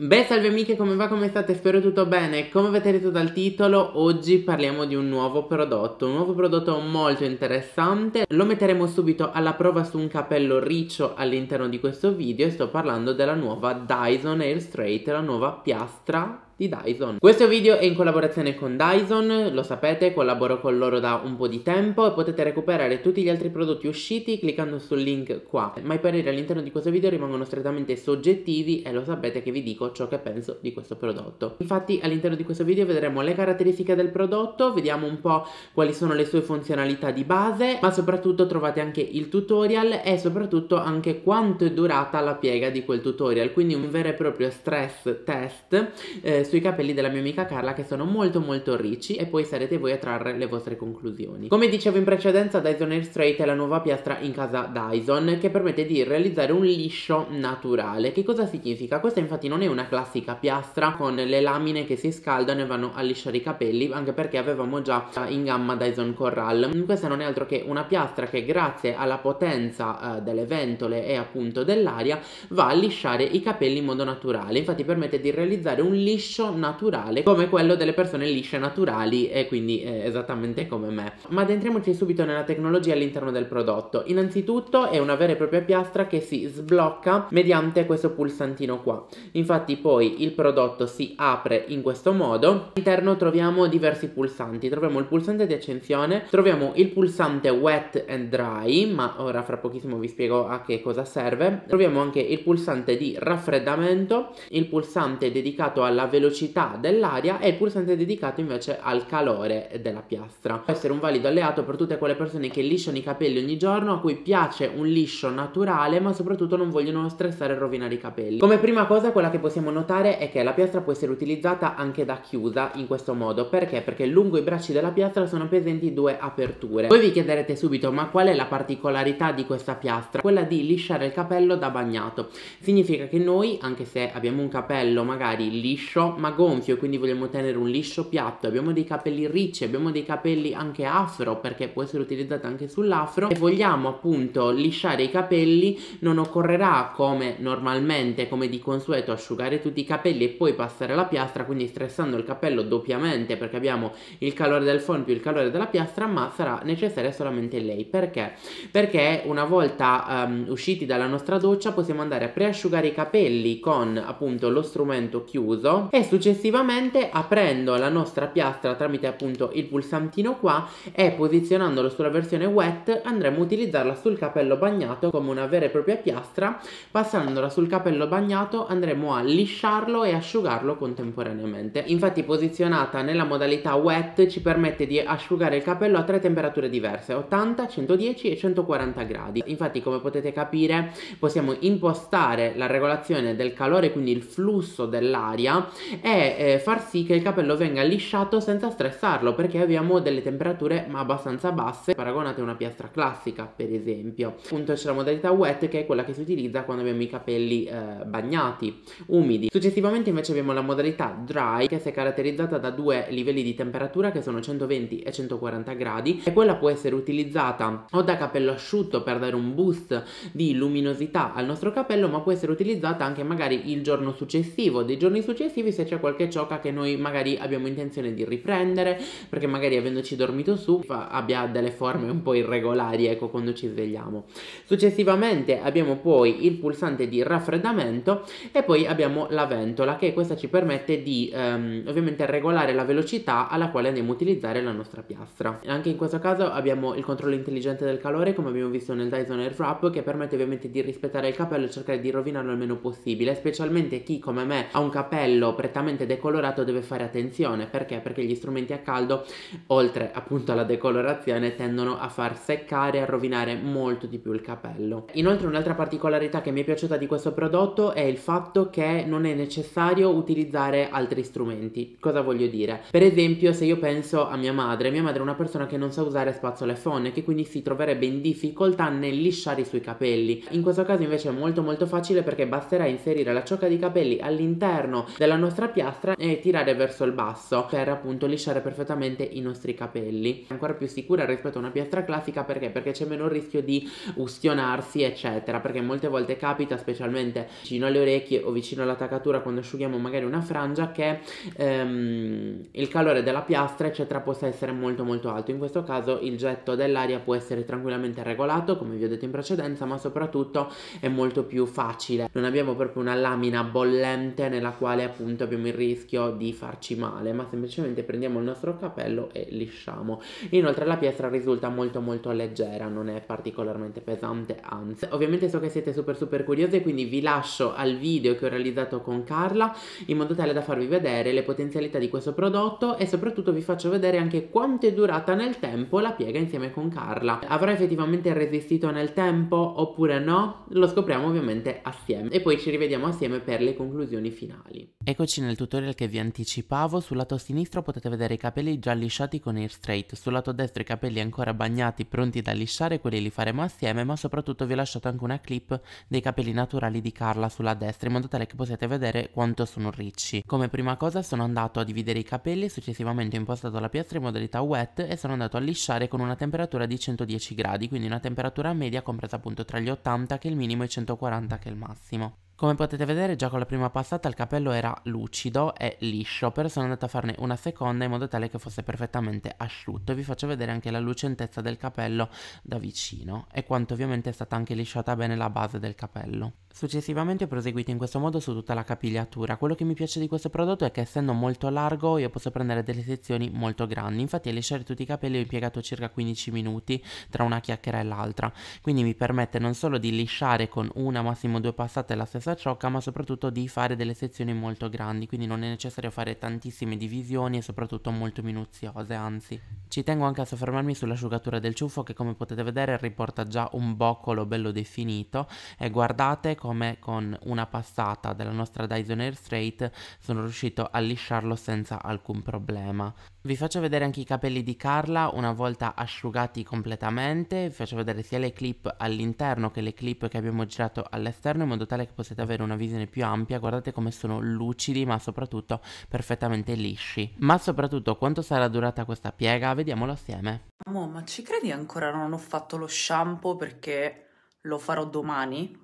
Beh, salve amiche, come va? Come state? Spero tutto bene. Come avete detto dal titolo, oggi parliamo di un nuovo prodotto, un nuovo prodotto molto interessante. Lo metteremo subito alla prova su un capello riccio all'interno di questo video e sto parlando della nuova Dyson Air Straight, la nuova piastra di Dyson. Questo video è in collaborazione con Dyson, lo sapete, collaboro con loro da un po' di tempo e potete recuperare tutti gli altri prodotti usciti cliccando sul link qua. Ma i pareri all'interno di questo video rimangono strettamente soggettivi e lo sapete che vi dico ciò che penso di questo prodotto. Infatti all'interno di questo video vedremo le caratteristiche del prodotto, vediamo un po' quali sono le sue funzionalità di base, ma soprattutto trovate anche il tutorial e soprattutto anche quanto è durata la piega di quel tutorial, quindi un vero e proprio stress test eh, sui capelli della mia amica Carla che sono molto molto ricci e poi sarete voi a trarre le vostre conclusioni. Come dicevo in precedenza Dyson Air Straight è la nuova piastra in casa Dyson che permette di realizzare un liscio naturale. Che cosa significa? Questa infatti non è una classica piastra con le lamine che si scaldano e vanno a lisciare i capelli anche perché avevamo già in gamma Dyson Corral. Questa non è altro che una piastra che grazie alla potenza eh, delle ventole e appunto dell'aria va a lisciare i capelli in modo naturale. Infatti permette di realizzare un liscio liscio naturale come quello delle persone lisce naturali e quindi eh, esattamente come me. Ma addentriamoci subito nella tecnologia all'interno del prodotto. Innanzitutto è una vera e propria piastra che si sblocca mediante questo pulsantino qua. Infatti poi il prodotto si apre in questo modo. All'interno troviamo diversi pulsanti. Troviamo il pulsante di accensione, troviamo il pulsante wet and dry, ma ora fra pochissimo vi spiego a che cosa serve. Troviamo anche il pulsante di raffreddamento, il pulsante dedicato alla velocità velocità dell'aria e il pulsante dedicato invece al calore della piastra. Può essere un valido alleato per tutte quelle persone che lisciano i capelli ogni giorno, a cui piace un liscio naturale, ma soprattutto non vogliono stressare e rovinare i capelli. Come prima cosa quella che possiamo notare è che la piastra può essere utilizzata anche da chiusa in questo modo. Perché? Perché lungo i bracci della piastra sono presenti due aperture. Voi vi chiederete subito ma qual è la particolarità di questa piastra? Quella di lisciare il capello da bagnato. Significa che noi, anche se abbiamo un capello magari liscio, ma gonfio, quindi vogliamo tenere un liscio piatto, abbiamo dei capelli ricci, abbiamo dei capelli anche afro, perché può essere utilizzata anche sull'afro, e vogliamo appunto lisciare i capelli, non occorrerà come normalmente, come di consueto, asciugare tutti i capelli e poi passare la piastra, quindi stressando il capello doppiamente, perché abbiamo il calore del phon più il calore della piastra, ma sarà necessaria solamente lei. Perché? Perché una volta um, usciti dalla nostra doccia possiamo andare a preasciugare i capelli con appunto lo strumento chiuso e successivamente aprendo la nostra piastra tramite appunto il pulsantino qua e posizionandolo sulla versione wet andremo a utilizzarla sul capello bagnato come una vera e propria piastra passandola sul capello bagnato andremo a lisciarlo e asciugarlo contemporaneamente infatti posizionata nella modalità wet ci permette di asciugare il capello a tre temperature diverse 80 110 e 140 gradi infatti come potete capire possiamo impostare la regolazione del calore quindi il flusso dell'aria è eh, far sì che il capello venga lisciato senza stressarlo perché abbiamo delle temperature ma abbastanza basse paragonate a una piastra classica per esempio appunto c'è la modalità wet che è quella che si utilizza quando abbiamo i capelli eh, bagnati umidi successivamente invece abbiamo la modalità dry che si è caratterizzata da due livelli di temperatura che sono 120 e 140 gradi e quella può essere utilizzata o da capello asciutto per dare un boost di luminosità al nostro capello ma può essere utilizzata anche magari il giorno successivo dei giorni successivi se c'è qualche ciocca che noi magari abbiamo intenzione di riprendere, perché magari avendoci dormito su fa, abbia delle forme un po' irregolari, ecco, quando ci svegliamo. Successivamente abbiamo poi il pulsante di raffreddamento e poi abbiamo la ventola, che questa ci permette di ehm, ovviamente regolare la velocità alla quale andiamo a utilizzare la nostra piastra. Anche in questo caso abbiamo il controllo intelligente del calore, come abbiamo visto nel Dyson Airwrap, che permette ovviamente di rispettare il capello e cercare di rovinarlo il meno possibile, specialmente chi come me ha un capello presente prettamente decolorato deve fare attenzione perché? Perché gli strumenti a caldo, oltre appunto alla decolorazione, tendono a far seccare e a rovinare molto di più il capello. Inoltre un'altra particolarità che mi è piaciuta di questo prodotto è il fatto che non è necessario utilizzare altri strumenti. Cosa voglio dire? Per esempio se io penso a mia madre, mia madre è una persona che non sa usare spazzole fonne, che quindi si troverebbe in difficoltà nel lisciare i suoi capelli. In questo caso invece è molto molto facile perché basterà inserire la ciocca di capelli all'interno della nostra nostra piastra e tirare verso il basso per appunto lisciare perfettamente i nostri capelli. È ancora più sicura rispetto a una piastra classica perché? Perché c'è meno rischio di ustionarsi eccetera perché molte volte capita specialmente vicino alle orecchie o vicino all'attaccatura quando asciughiamo magari una frangia che ehm, il calore della piastra eccetera possa essere molto molto alto. In questo caso il getto dell'aria può essere tranquillamente regolato come vi ho detto in precedenza ma soprattutto è molto più facile. Non abbiamo proprio una lamina bollente nella quale appunto abbiamo il rischio di farci male, ma semplicemente prendiamo il nostro capello e lisciamo. Inoltre la piastra risulta molto molto leggera, non è particolarmente pesante, anzi. Ovviamente so che siete super super curiosi, quindi vi lascio al video che ho realizzato con Carla in modo tale da farvi vedere le potenzialità di questo prodotto e soprattutto vi faccio vedere anche quanto è durata nel tempo la piega insieme con Carla. Avrà effettivamente resistito nel tempo oppure no? Lo scopriamo ovviamente assieme e poi ci rivediamo assieme per le conclusioni finali. Eccoci eccoci nel tutorial che vi anticipavo, sul lato sinistro potete vedere i capelli già lisciati con Air Straight, sul lato destro i capelli ancora bagnati pronti da lisciare, quelli li faremo assieme, ma soprattutto vi ho lasciato anche una clip dei capelli naturali di Carla sulla destra in modo tale che possiate vedere quanto sono ricci. Come prima cosa sono andato a dividere i capelli, successivamente ho impostato la piastra in modalità wet e sono andato a lisciare con una temperatura di 110 gradi, quindi una temperatura media compresa appunto tra gli 80 che è il minimo e i 140 che è il massimo. Come potete vedere già con la prima passata il capello era lucido e liscio, però sono andata a farne una seconda in modo tale che fosse perfettamente asciutto e vi faccio vedere anche la lucentezza del capello da vicino e quanto ovviamente è stata anche lisciata bene la base del capello. Successivamente ho proseguito in questo modo su tutta la capigliatura, quello che mi piace di questo prodotto è che essendo molto largo io posso prendere delle sezioni molto grandi, infatti a lisciare tutti i capelli ho impiegato circa 15 minuti tra una chiacchiera e l'altra, quindi mi permette non solo di lisciare con una massimo due passate la stessa a ciò ma soprattutto di fare delle sezioni molto grandi, quindi non è necessario fare tantissime divisioni e soprattutto molto minuziose, anzi. Ci tengo anche a soffermarmi sull'asciugatura del ciuffo che come potete vedere riporta già un boccolo bello definito e guardate come con una passata della nostra Dyson Air Straight sono riuscito a lisciarlo senza alcun problema. Vi faccio vedere anche i capelli di Carla una volta asciugati completamente, vi faccio vedere sia le clip all'interno che le clip che abbiamo girato all'esterno in modo tale che possiate potete avere una visione più ampia, guardate come sono lucidi ma soprattutto perfettamente lisci. Ma soprattutto quanto sarà durata questa piega? Vediamolo assieme. Amo, ma ci credi ancora non ho fatto lo shampoo perché lo farò domani?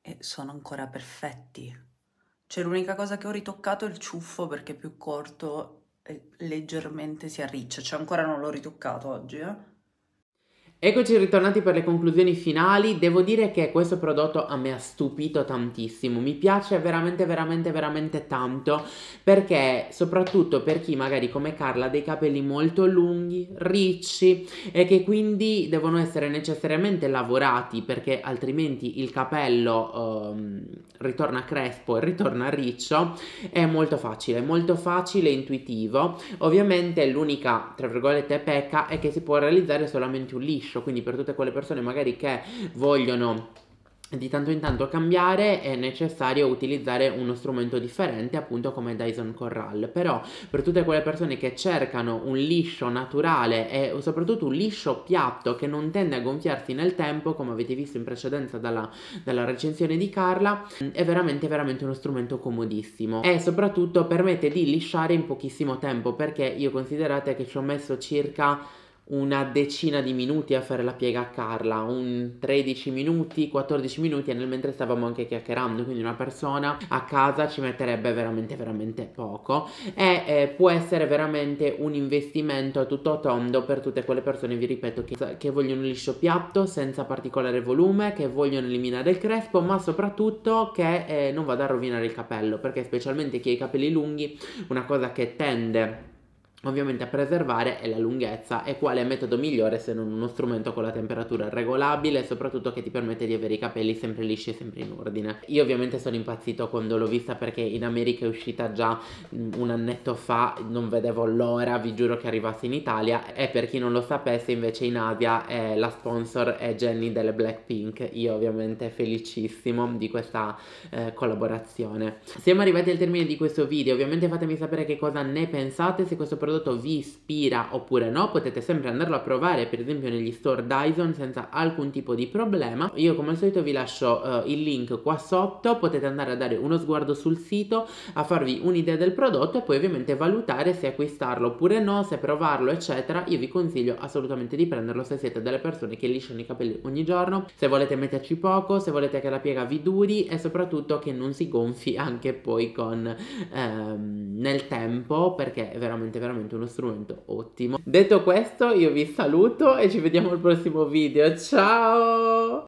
E sono ancora perfetti. Cioè l'unica cosa che ho ritoccato è il ciuffo perché è più corto e leggermente si arriccia, cioè ancora non l'ho ritoccato oggi, eh? Eccoci ritornati per le conclusioni finali, devo dire che questo prodotto a me ha stupito tantissimo, mi piace veramente veramente veramente tanto perché soprattutto per chi magari come Carla ha dei capelli molto lunghi, ricci e che quindi devono essere necessariamente lavorati perché altrimenti il capello ehm, ritorna crespo e ritorna riccio, è molto facile, molto facile e intuitivo, ovviamente l'unica tra virgolette pecca è che si può realizzare solamente un liscio liscio, quindi per tutte quelle persone magari che vogliono di tanto in tanto cambiare è necessario utilizzare uno strumento differente appunto come Dyson Corral però per tutte quelle persone che cercano un liscio naturale e soprattutto un liscio piatto che non tende a gonfiarsi nel tempo come avete visto in precedenza dalla, dalla recensione di Carla è veramente veramente uno strumento comodissimo e soprattutto permette di lisciare in pochissimo tempo perché io considerate che ci ho messo circa una decina di minuti a fare la piega a Carla, un 13 minuti, 14 minuti e nel mentre stavamo anche chiacchierando, quindi una persona a casa ci metterebbe veramente veramente poco e eh, può essere veramente un investimento a tutto tondo per tutte quelle persone, vi ripeto, che, che vogliono liscio piatto senza particolare volume, che vogliono eliminare il crespo, ma soprattutto che eh, non vada a rovinare il capello, perché specialmente chi ha i capelli lunghi, una cosa che tende ovviamente a preservare è la lunghezza e quale metodo migliore se non uno strumento con la temperatura regolabile e soprattutto che ti permette di avere i capelli sempre lisci e sempre in ordine io ovviamente sono impazzito quando l'ho vista perché in America è uscita già un annetto fa non vedevo l'ora vi giuro che arrivasse in Italia e per chi non lo sapesse invece in Asia eh, la sponsor è Jenny delle Blackpink io ovviamente felicissimo di questa eh, collaborazione siamo arrivati al termine di questo video ovviamente fatemi sapere che cosa ne pensate se questo progetto prodotto vi ispira oppure no, potete sempre andarlo a provare per esempio negli store Dyson senza alcun tipo di problema. Io come al solito vi lascio uh, il link qua sotto, potete andare a dare uno sguardo sul sito, a farvi un'idea del prodotto e poi ovviamente valutare se acquistarlo oppure no, se provarlo eccetera. Io vi consiglio assolutamente di prenderlo se siete delle persone che lisciano i capelli ogni giorno, se volete metterci poco, se volete che la piega vi duri e soprattutto che non si gonfi anche poi con, ehm, nel tempo perché è veramente veramente veramente uno strumento ottimo. Detto questo, io vi saluto e ci vediamo al prossimo video. Ciao!